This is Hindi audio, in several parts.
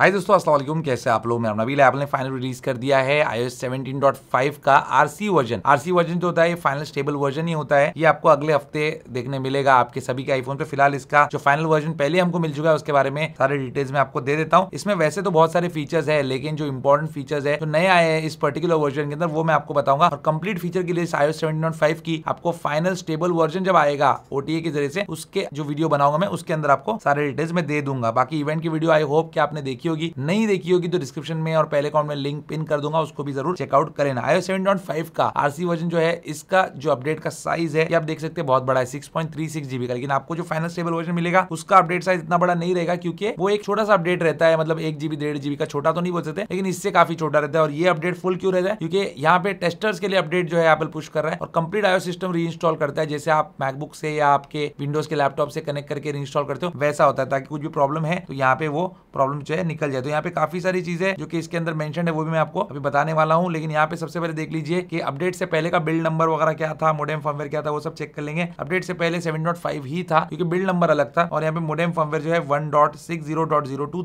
हाय दोस्तों अस्सलाम कैसे आप लोग मेरा नबील एप्पल ने फाइनल रिलीज कर दिया है डॉट फाइव का आरसी वर्जन आरसी वर्जन जो होता है ये फाइनल स्टेबल वर्जन ही होता है ये आपको अगले हफ्ते देखने मिलेगा आपके सभी के आईफोन पे फिलहाल इसका जो फाइनल वर्जन पहले हमको मिल चुका है उसके बारे में सारे डिटेल्स में आपको दे देता हूँ इसमें वैसे तो बहुत सारे फीचर्स है लेकिन जो इंपॉर्टेंट फीचर्स है जो नए आए हैं इस पर्टिकुलर वर्जन के अंदर वो मैं आपको बताऊंगा और कम्प्लीट फीचर के लिए इस आईओएस फाइव की आपको फाइनल स्टेबल वर्जन जब आएगा ओटीए के जरिए से उसके जो वीडियो बनाऊंगा मैं उसके अंदर आपको सारे डिटेल्स में दे दूंगा बाकी इवेंट की वीडियो आई होप कि आपने देखी देखी होगी नहीं देखी होगी तो डिस्क्रिप्शन में और पहले कॉमेंट में लिंक पिन कर दूंगा उसको भी जरूर चेकआउट करें आयो सेवन पॉइंट फाइव का आरसी वर्जन जो है इसका जो अपडेट का साइज है आप देख सकते हैं बहुत बड़ा है six point three six GB का लेकिन आपको जो फाइनल स्टेबल वर्जन मिलेगा उसका अपडेट साइज इतना बड़ा नहीं रहेगा क्योंकि वो एक छोटा सा अपडेट रहता है मतलब एक जीबी डेढ़ जीबी का छोटा तो नहीं बोल सकते लेकिन इससे काफी छोटा रहता है और ये अपडेट फुल क्यों रहता है क्योंकि यहाँ पे टेस्टर्स के लिए अपडेट जो है एपल पुश कर रहा है और कंप्लीट आयो सिस्टम री करता है जैसे आप मैकबुक से या आपके विंडोज के लैपटॉप से कनेक्ट करके रीइंस्टॉल करते हो वैसा होता है ताकि कुछ भी प्रॉब्लम है तो यहाँ पे वो प्रॉब्लम जो है निकल जाए तो यहाँ पे काफी सारी चीजें जो कि इसके अंदर मेंशन है वो भी मैं आपको अभी बताने वाला हूँ लेकिन यहाँ पे सबसे पहले देख लीजिए कि अपडेट से पहले का बिल्ड नंबर वगैरह क्या था मोडेम फॉर्मवेयर क्या था वो सब चेक कर लेंगे अपडेट से पहले सेवन ही था क्योंकि बिल्ड नंबर अलग था और यहाँ पे मोडेम फॉर्मवेयर जो है वन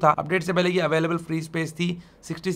था अपडेट से पहले की अवेलेबल फ्री स्पेस थी सिक्सटी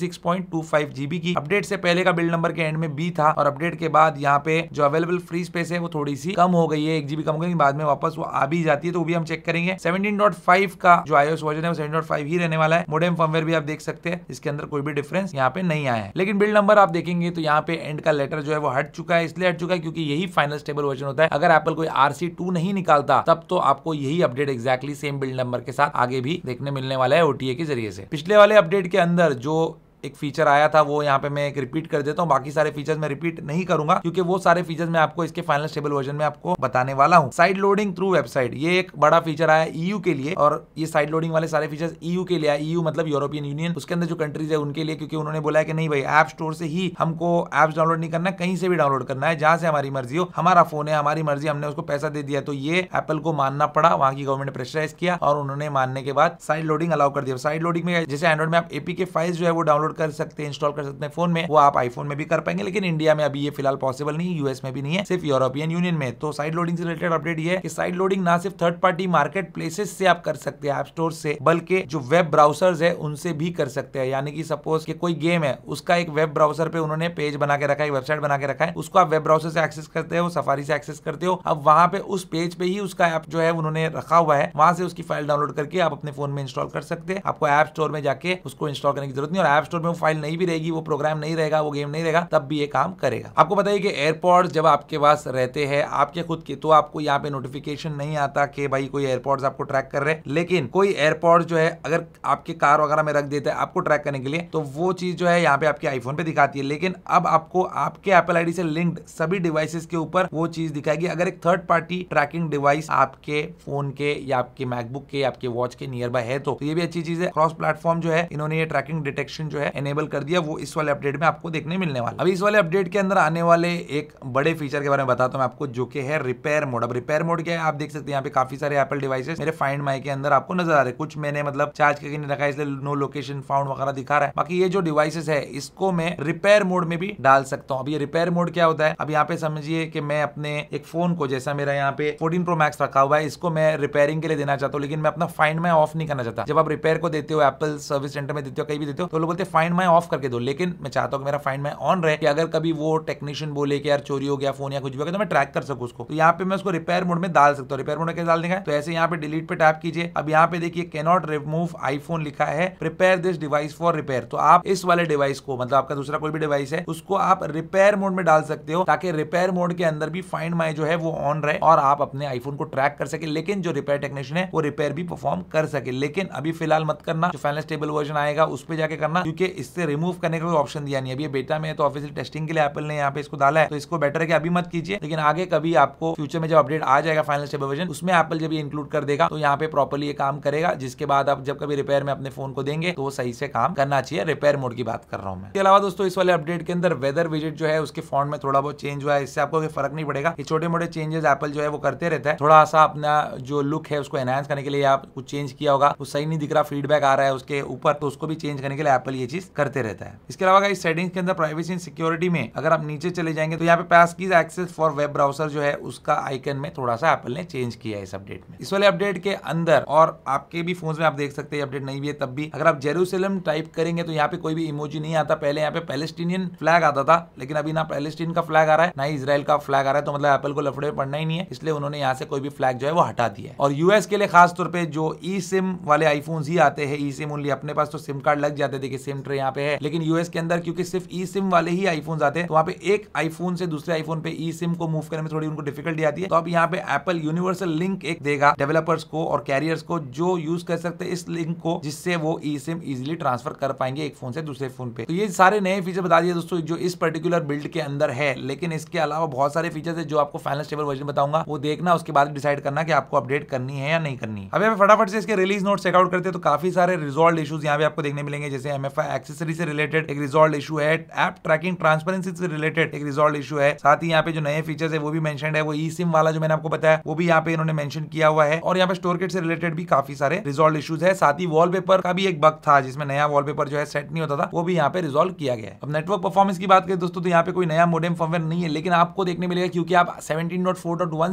जीबी की अपडेट से पहले का बिल्ड नंबर के एंड में बी था और अपडेट के बाद यहाँ पे जो अवेलेबल फ्री स्पेस है वो थोड़ी सी कम हो गई है एक जीबी कम हो गई बाद में वापस वो आ भी जाती है तो वो भी हम चेक करेंगे 17.5 का जो आईओएस वर्जन है वो 17.5 ही रहने वाला है मोडेम फर्मवेयर भी आप देख सकते हैं इसके अंदर कोई भी डिफरेंस यहाँ पे नहीं आया है लेकिन बिल्ड नंबर आप देखेंगे तो यहाँ पे एंड का लेटर जो है वो हट चुका है इसलिए हट चुका है क्योंकि यही फाइनल स्टेबल वर्जन होता है अगर एप्पल कोई आरसी नहीं निकालता तब तो आपको यही update exactly same build number के साथ आगे भी देखने मिलने वाला है ओटीए के जरिए से पिछले वाले अपडेट के अंदर जो एक फीचर आया था वो यहाँ पे मैं एक रिपीट कर देता हूँ बाकी सारे फीचर्स मैं रिपीट नहीं करूंगा क्योंकि वो सारे फीचर्स मैं आपको इसके फाइनल स्टेबल वर्जन में आपको बताने वाला हूँ साइड लोडिंग थ्रू वेबसाइट ये एक बड़ा फीचर आया ईयू e के लिए और ये साइड लोडिंग वाले सारे फीचर्स ईयू e के लिए आया ईयू e मतलब यूरोपियन यूनियन उसके अंदर जो कंट्रीज है उनके लिए क्योंकि उन्होंने बोला कि नहीं भाई ऐप स्टोर से ही हमको एप्स डाउनलोड नहीं करना है कहीं से भी डाउनलोड करना है जहां से हमारी मर्जी हो हमारा फोन है हमारी मर्जी हमने उसको पैसा दे दिया तो ये एप्पल को मानना पड़ा वहां की गवर्नमेंट ने प्रेशराइज किया और उन्होंने मानने के बाद साइड लोडिंग अलाउ कर दिया साइड लोडिंग में जैसे एंड्रॉइड में आप एपी के फाइल जो है वो डाउनलोड डाउनलोड कर सकते हैं इंस्टॉल कर सकते हैं फोन में वो आप आईफोन में भी कर पाएंगे लेकिन इंडिया में अभी ये फिलहाल पॉसिबल नहीं यूएस में भी नहीं है सिर्फ यूरोपियन यूनियन में तो साइड लोडिंग से रिलेटेड अपडेट ये कि साइड लोडिंग ना सिर्फ थर्ड पार्टी मार्केट प्लेसेस से आप कर सकते हैं ऐप स्टोर से बल्कि जो वेब ब्राउसर्स है उनसे भी कर सकते हैं यानी कि सपोज कि कोई गेम है उसका एक वेब ब्राउसर पे उन्होंने पेज बना के रखा है वेबसाइट बना के रखा है उसको आप वेब ब्राउसर से एक्सेस करते हो सफारी से एक्सेस करते हो अब वहां पे उस पेज पे ही उसका ऐप जो है उन्होंने रखा हुआ है वहां से उसकी फाइल डाउनलोड करके आप अपने फोन में इंस्टॉल कर सकते हैं आपको ऐप स्टोर में जाके उसको इंस्टॉल करने की जरूरत नहीं और ऐप स्टोर स्टोर में वो फाइल नहीं भी रहेगी वो प्रोग्राम नहीं रहेगा वो गेम नहीं रहेगा तब भी ये काम करेगा आपको बताइए कि एयरपोर्ट जब आपके पास रहते हैं आपके खुद के तो आपको यहाँ पे नोटिफिकेशन नहीं आता कि भाई कोई एयरपोर्ट आपको ट्रैक कर रहे लेकिन कोई एयरपोर्ट जो है अगर आपके कार वगैरह में रख देते हैं आपको ट्रैक करने के लिए तो वो चीज जो है यहाँ पे आपके आईफोन पे दिखाती है लेकिन अब आपको आपके एपल आई से लिंक्ड सभी डिवाइसेस के ऊपर वो चीज दिखाएगी अगर एक थर्ड पार्टी ट्रैकिंग डिवाइस आपके फोन के या आपके मैकबुक के आपके वॉच के नियर बाय है तो ये भी अच्छी चीज है क्रॉस प्लेटफॉर्म जो है इन्होंने ये ट्रैकिंग डिटेक्शन जो है है एनेबल कर दिया वो इस वाले अपडेट में आपको देखने मिलने वाला अभी इस वाले अपडेट के अंदर आने वाले एक बड़े फीचर के बारे में बताता हूँ आपको जो कि है रिपेयर मोड अब रिपेयर मोड क्या है आप देख सकते हैं यहाँ पे काफी सारे एपल डिवाइसेस मेरे फाइंड माई के अंदर आपको नजर आ रहे कुछ मैंने मतलब चार्ज करके नहीं रखा इसलिए नो लोकेशन फाउंड वगैरह दिखा रहा है बाकी ये जो डिवाइसेस है इसको मैं रिपेयर मोड में भी डाल सकता हूँ अब ये रिपेयर मोड क्या होता है अब यहाँ पे समझिए कि मैं अपने एक फोन को जैसा मेरा यहाँ पे फोर्टीन प्रो मैक्स रखा हुआ है इसको मैं रिपेयरिंग के लिए देना चाहता हूँ लेकिन मैं अपना फाइंड माई ऑफ नहीं करना चाहता जब आप रिपेयर को देते हो एप्पल सर्विस सेंटर में देते हो कहीं भी देते हो तो लोग बोलते हैं फाइंड माई ऑफ करके दो लेकिन मैं चाहता हूँ मेरा फाइंड माई ऑन रहे कि अगर कभी वो टेक्नीशियन बोले कि यार चोरी हो गया फोन या कुछ भी हो गया तो मैं ट्रैक कर सकूँ उसको तो यहाँ पे मैं उसको रिपेयर मोड में डाल सकता हूँ रिपेयर मोड कैसे डाल देगा तो ऐसे यहाँ पे डिलीट पे टैप कीजिए अब यहाँ पे देखिए कैनॉट रिमूव आईफोन लिखा है prepare this device for repair तो आप इस वाले डिवाइस को मतलब आपका दूसरा कोई भी डिवाइस है उसको आप रिपेयर मोड में डाल सकते हो ताकि रिपेयर मोड के अंदर भी फाइंड माई जो है वो ऑन रहे और आप अपने आईफोन को ट्रैक कर सके लेकिन जो रिपेयर टेक्नीशियन है वो रिपेयर भी परफॉर्म कर सके लेकिन अभी फिलहाल मत करना जो फाइनल स्टेबल वर्जन आएगा उस पर जाके करना क्योंकि इससे रिमूव करने का कोई ऑप्शन दिया नहीं अभी बेटा में तो ऑफिसियल टेस्टिंग के लिए एपल ने यहाँ पे इसको डाला है तो इसको बेटर है कि अभी मत कीजिए लेकिन आगे कभी आपको फ्यूचर में जब अपडेट आ जाएगा फाइनल स्टेबल वर्जन उसमें एपल जब इंक्लूड कर देगा तो यहाँ पे प्रॉपरली ये काम करेगा जिसके बाद आप जब कभी रिपेयर में अपने फोन को देंगे तो सही से काम करना चाहिए रिपेयर मोड की बात कर रहा हूँ मैं इसके अलावा दोस्तों इस वाले अपडेट के अंदर वेदर विजिट जो है उसके फोन में थोड़ा बहुत चेंज हुआ है इससे आपको फर्क नहीं पड़ेगा ये छोटे मोटे चेंजेस एपल जो है वो करते रहता है थोड़ा सा अपना जो लुक है उसको एनहांस करने के लिए आप कुछ चेंज किया होगा वो सही नहीं दिख रहा फीडबैक आ रहा है उसके ऊपर तो उसको भी चेंज करने के लिए एपल ये चीज चीज करते रहता है इसके अलावा इस सेटिंग के अंदर प्राइवेसी एंड सिक्योरिटी में अगर आप नीचे चले जाएंगे तो यहाँ पे पास की एक्सेस फॉर वेब ब्राउजर जो है उसका आइकन में थोड़ा सा एप्पल ने चेंज किया है इस अपडेट में इस वाले अपडेट के अंदर और आपके भी फोन में आप देख सकते हैं अपडेट नहीं भी है तब भी अगर आप जेरूसलम टाइप करेंगे तो यहाँ पे कोई भी इमोजी नहीं आता पहले यहाँ पे पैलेस्टीनियन फ्लैग आता था लेकिन अभी ना पैलेस्टीन का फ्लैग आ रहा है ना इसराइल का फ्लैग आ रहा है तो मतलब एप्पल को लफड़े पड़ना ही नहीं है इसलिए उन्होंने यहाँ से कोई भी फ्लैग जो है वो हटा दिया और यूएस के लिए खासतौर पर जो ई सिम वाले आईफोन ही आते हैं ई सिम ओनली अपने पास तो सिम कार्ड लग जाते थे कि सिम फैक्टर यहाँ पे है लेकिन यूएस के अंदर क्योंकि सिर्फ ई सिम वाले ही आईफोन आते हैं तो वहाँ पे एक आईफोन से दूसरे आईफोन पे ई सिम को मूव करने में थोड़ी उनको डिफिकल्टी आती है तो अब यहाँ पे एप्पल यूनिवर्सल लिंक एक देगा डेवलपर्स को और कैरियर्स को जो यूज कर सकते इस लिंक को जिससे वो ई सिम इजिली ट्रांसफर कर पाएंगे एक फोन से दूसरे फोन पे तो ये सारे नए फीचर बता दिए दोस्तों जो इस पर्टिकुलर बिल्ड के अंदर है लेकिन इसके अलावा बहुत सारे फीचर्स है जो आपको फाइनल स्टेबल वर्जन बताऊंगा वो देखना उसके बाद डिसाइड करना कि आपको अपडेट करनी है या नहीं करनी अभी फटाफट से इसके रिलीज नोट चेकआउट करते हैं तो काफी सारे रिजॉल्व इशूज यहाँ पे आपको देखने मिलेंगे जैसे एम एफ एक्सेसरी से रिलेटेड एक रिजॉल्व इशू है एप ट्रैकिंग ट्रांसपेरेंसी से रिलेटेड एक रिजॉल्व इशू है साथ ही यहाँ पे जो नए फीचर्स है वो भी मैंशन है वो ई सिम वाला जो मैंने आपको बताया वो भी यहाँ पे इन्होंने मैंशन किया हुआ है और यहाँ पे स्टोर किट से रिलेटेड भी काफी सारे रिजॉल्व इशूज है साथ ही वॉलपेपर का भी एक बग था जिसमें नया वॉलपेपर जो है सेट नहीं होता था वो भी यहाँ पे रिजॉल्व किया गया अब नेटवर्क परफॉर्मेंस की बात करें दोस्तों तो यहाँ पे कोई नया मोडेम फॉर्मवेयर नहीं है लेकिन आपको देखने मिलेगा क्योंकि आप सेवेंटीन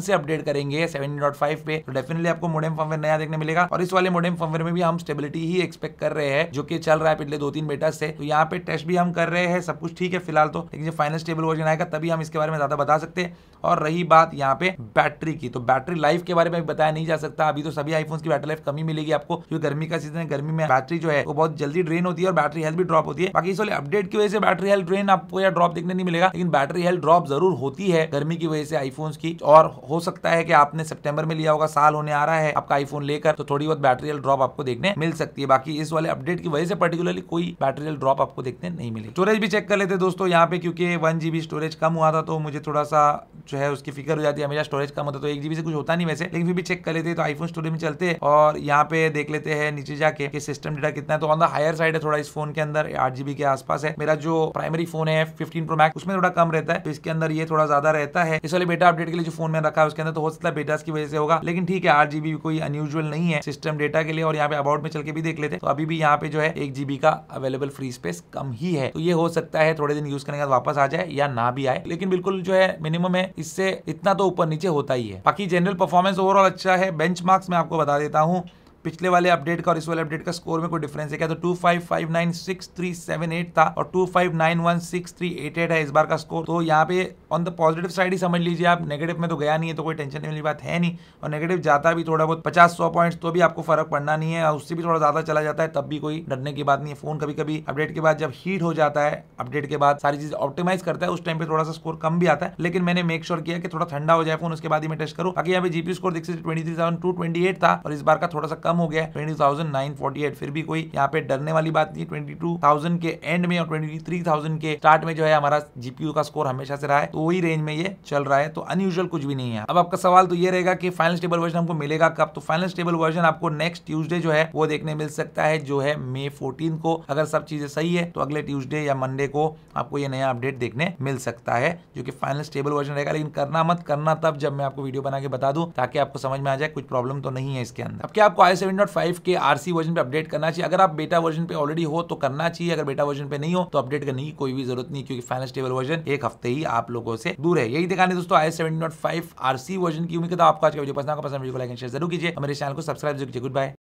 से अपडेट करेंगे 17.5 पे तो डेफिनेटली आपको मोडेम फॉर्मवेयर नया देखने मिलेगा और इस वाले मोडेम फॉर्मवेयर में भी हम स्टेबिलिटी ही एक्सपेक्ट कर रहे हैं जो कि चल रहा है पिछले दो तीन वर्जन बेटा से तो यहाँ पे टेस्ट भी हम कर रहे हैं सब कुछ ठीक है फिलहाल तो लेकिन जब फाइनल स्टेबल वर्जन आएगा तभी हम इसके बारे में ज्यादा बता सकते हैं और रही बात यहाँ पे बैटरी की तो बैटरी लाइफ के बारे में बताया नहीं जा सकता अभी तो सभी आईफोन की बैटरी लाइफ कमी मिलेगी आपको जो गर्मी का सीजन है गर्मी में बैटरी जो है वो बहुत जल्दी ड्रेन होती है और बैटरी हेल्थ भी ड्रॉप होती है बाकी इस वाले अपडेट की वजह से बैटरी हेल्थ ड्रेन आपको या ड्रॉप देखने नहीं मिलेगा लेकिन बैटरी हेल्थ ड्रॉप जरूर होती है गर्मी की वजह से आईफोन की और हो सकता है कि आपने सेप्टेम्बर में लिया होगा साल होने आ रहा है आपका आईफोन लेकर तो थोड़ी बहुत बैटरी हेल्थ ड्रॉप आपको देखने मिल सकती है बाकी इस वाले अपडेट की वजह से पर्टिकुलरली कोई बैटरी ड्रॉप आपको देखने नहीं मिली स्टोरेज भी चेक कर लेते दोस्तों यहाँ पे क्योंकि वन जीबी स्टोरेज कम हुआ था तो मुझे थोड़ा सा जो है उसकी फिक्र हो जाती है हमेशा स्टोरेज कम होता तो एक जीबी से कुछ होता नहीं वैसे लेकिन फिर भी चेक कर लेते तो आईफोन स्टोरेज में चलते और यहाँ पे देख लेते हैं नीचे जाके कि सिस्टम डेटा कितना है तो ऑन द हायर साइड है थोड़ा इस फोन के अंदर आठ जीबी के आसपास है मेरा जो प्राइमरी फोन है फिफ्टीन प्रो मैक्स उसमें थोड़ा कम रहता है तो इसके अंदर ये थोड़ा ज्यादा रहता है इस वाले बेटा अपडेट के लिए जो फोन में रखा है उसके अंदर तो हो सकता है बेटा की वजह से होगा लेकिन ठीक है आठ जीबी कोई अनयूजल नहीं है सिस्टम डेटा के लिए और यहाँ पे अबाउट में चल के भी देख लेते तो अभी भी यहाँ पे जो है एक जीबी का अवेलेबल फ्री स्पेस कम ही है तो ये हो सकता है थोड़े दिन यूज करने के बाद वापस आ जाए या ना भी आए लेकिन बिल्कुल जो है मिनिमम है इससे इतना तो ऊपर नीचे होता ही है बाकी जनरल परफॉर्मेंस ओवरऑल अच्छा है बेंच मैं आपको बता देता हूँ पिछले वाले अपडेट का और इस वाले अपडेट का स्कोर में कोई डिफरेंस है क्या तो two five five nine six three seven eight था और two five nine one six three eight eight है इस बार का स्कोर तो यहाँ पे ऑन द पॉजिटिव साइड ही समझ लीजिए आप नेगेटिव में तो गया नहीं है तो कोई टेंशन वाली बात है नहीं और नेगेटिव जाता भी थोड़ा बहुत पचास सौ पॉइंट्स तो भी आपको फर्क पड़ना नहीं है और उससे भी थोड़ा ज्यादा चला जाता है तब भी कोई डरने की बात नहीं है फोन कभी कभी अपडेट के बाद जब हीट हो जाता है अपडेट के बाद सारी चीज ऑप्टिमाइज करता है उस टाइम पे थोड़ा सा स्कोर कम भी आता है लेकिन मैंने मेक श्योर किया कि थोड़ा ठंडा हो जाए फोन उसके बाद ही मैं टेस्ट करूँ बाकी यहाँ पे जीपी स्कोर सकते twenty three two twenty eight था और इस बार का थोड़ा सा कम कम हो गया twenty thousand nine forty eight फिर भी कोई यहाँ पे डरने वाली बात नहीं ट्वेंटी टू थाउजेंड के एंड में और ट्वेंटी थ्री थाउजेंड के स्टार्ट में जो है हमारा जीपीयू का स्कोर हमेशा से रहा है तो वही रेंज में ये चल रहा है तो अनयूजल कुछ भी नहीं है अब आपका सवाल तो ये रहेगा कि फाइनल स्टेबल वर्जन हमको मिलेगा कब तो फाइनल स्टेबल वर्जन आपको नेक्स्ट ट्यूजडे जो है वो देखने मिल सकता है जो है मे फोर्टीन को अगर सब चीजें सही है तो अगले ट्यूजडे या मंडे को आपको ये नया अपडेट देखने मिल सकता है जो कि फाइनल स्टेबल वर्जन रहेगा लेकिन करना मत करना तब जब मैं आपको वीडियो बना के बता दूं ताकि आपको समझ में आ जाए कुछ प्रॉब्लम तो नहीं है इसके अंदर अब क्या आपको आई 7.5 के आरसी वर्जन पे अपडेट करना चाहिए अगर आप बेटा वर्जन पे ऑलरेडी हो तो करना चाहिए अगर बेटा वर्जन पे नहीं हो तो अपडेट करने की कोई भी जरूरत नहीं क्योंकि फाइनल स्टेबल वर्जन एक हफ्ते ही आप लोगों से दूर है यही दिखाने दोस्तों आई सेवन वर्जन की उम्मीद आपको आज का वीडियो पसंद आपको पसंद वीडियो को लाइक शेयर जरूर कीजिए हमारे चैनल को सब्सक्राइब जरूर कीजिए गुड बाय